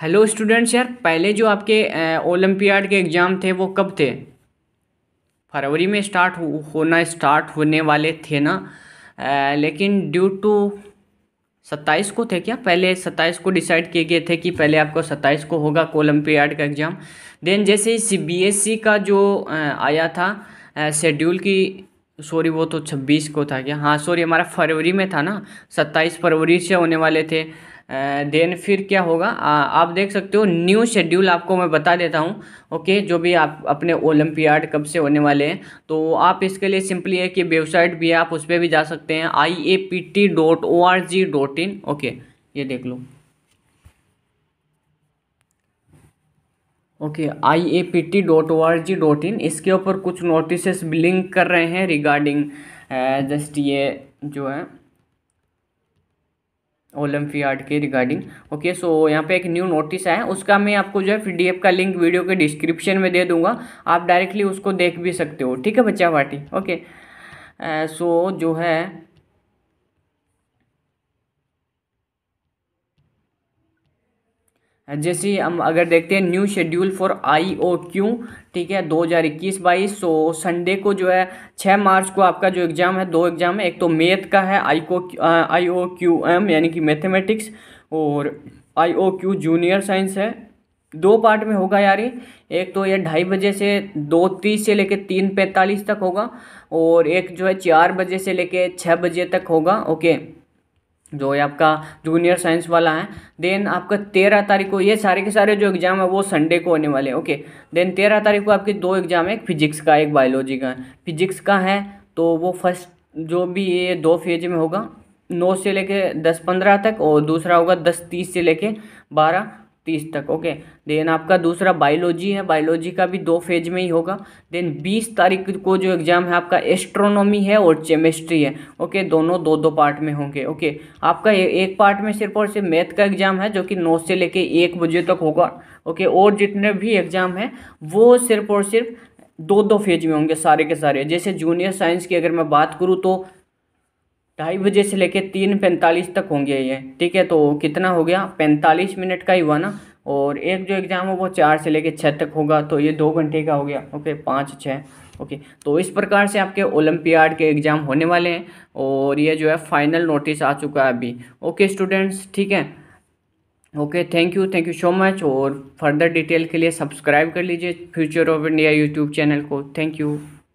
hello students यार पहले जो आपके ओलंपियाड के एग्ज़ाम थे वो कब थे फरवरी में स्टार्ट हो, होना स्टार्ट होने वाले थे ना आ, लेकिन ड्यू टू सत्ताईस को थे क्या पहले सत्ताईस को डिसाइड किए गए थे कि पहले आपको सत्ताईस को होगा ओलंपियाड का एग्ज़ाम देन जैसे ही सीबीएसई e का जो आया था शेड्यूल की सॉरी वो तो छब्बीस को था क्या हाँ सॉरी हमारा फरवरी में था ना सत्ताईस फरवरी से होने वाले थे देन फिर क्या होगा आ, आप देख सकते हो न्यू शेड्यूल आपको मैं बता देता हूँ ओके जो भी आप अपने ओलंपियाड कब से होने वाले हैं तो आप इसके लिए सिंपली है कि वेबसाइट भी है आप उस पर भी जा सकते हैं I A P T dot O R G dot in okay ये देख लो okay I A P T dot O R G dot in इसके ऊपर कुछ नोटिस लिंक कर रहे हैं रिगार्डिंग जस्ट ये जो है ओलम्पियाड के रिगार्डिंग ओके सो यहाँ पे एक न्यू नोटिस आया उसका मैं आपको जो है पीडीएफ का लिंक वीडियो के डिस्क्रिप्शन में दे दूंगा आप डायरेक्टली उसको देख भी सकते हो ठीक है बच्चा पार्टी ओके सो जो है जैसे हम अगर देखते हैं new schedule for I O Q ठीक है दो हज़ार इक्कीस बाईस सो संडे को जो है छः मार्च को आपका जो एग्ज़ाम है दो एग्ज़ाम है एक तो मेथ का है आई को आई ओ क्यू एम यानी कि मैथमेटिक्स और I O Q junior science है दो पार्ट में होगा यार ये एक तो ये ढाई बजे से दो तीस से लेके तीन पैंतालीस तक होगा और एक जो है चार बजे से लेके छः बजे तक होगा ओके जो ये आपका जूनियर साइंस वाला है देन आपका तेरह तारीख को ये सारे के सारे जो एग्ज़ाम है वो संडे को होने वाले हैं ओके देन तेरह तारीख को आपके दो एग्ज़ाम है एक फिजिक्स का एक बायोलॉजी का फिजिक्स का है तो वो फर्स्ट जो भी ये दो फेज में होगा नौ से लेके दस पंद्रह तक और दूसरा होगा दस तीस से लेके बारह तीस तक ओके देन आपका दूसरा बायोलॉजी है बायोलॉजी का भी दो फेज में ही होगा देन बीस तारीख को जो एग्ज़ाम है आपका एस्ट्रोनॉमी है और केमिस्ट्री है ओके दोनों दो दो पार्ट में होंगे ओके आपका ए, एक पार्ट में सिर्फ और सिर्फ मैथ का एग्ज़ाम है जो कि नौ से लेके एक बजे तक होगा ओके और जितने भी एग्ज़ाम हैं वो सिर्फ और सिर्फ दो दो फेज में होंगे सारे के सारे जैसे जूनियर साइंस की अगर मैं बात करूँ तो ढाई बजे से लेके तीन पैंतालीस तक होंगे ये ठीक है तो कितना हो गया पैंतालीस मिनट का ही हुआ ना और एक जो एग्ज़ाम हो वो चार से लेके छः तक होगा तो ये दो घंटे का हो गया ओके पाँच छः ओके तो इस प्रकार से आपके ओलंपियाड के एग्ज़ाम होने वाले हैं और ये जो है फाइनल नोटिस आ चुका है अभी ओके स्टूडेंट्स ठीक है okay thank you thank you so much और फर्दर डिटेल के लिए सब्सक्राइब कर लीजिए future of India YouTube channel को थैंक यू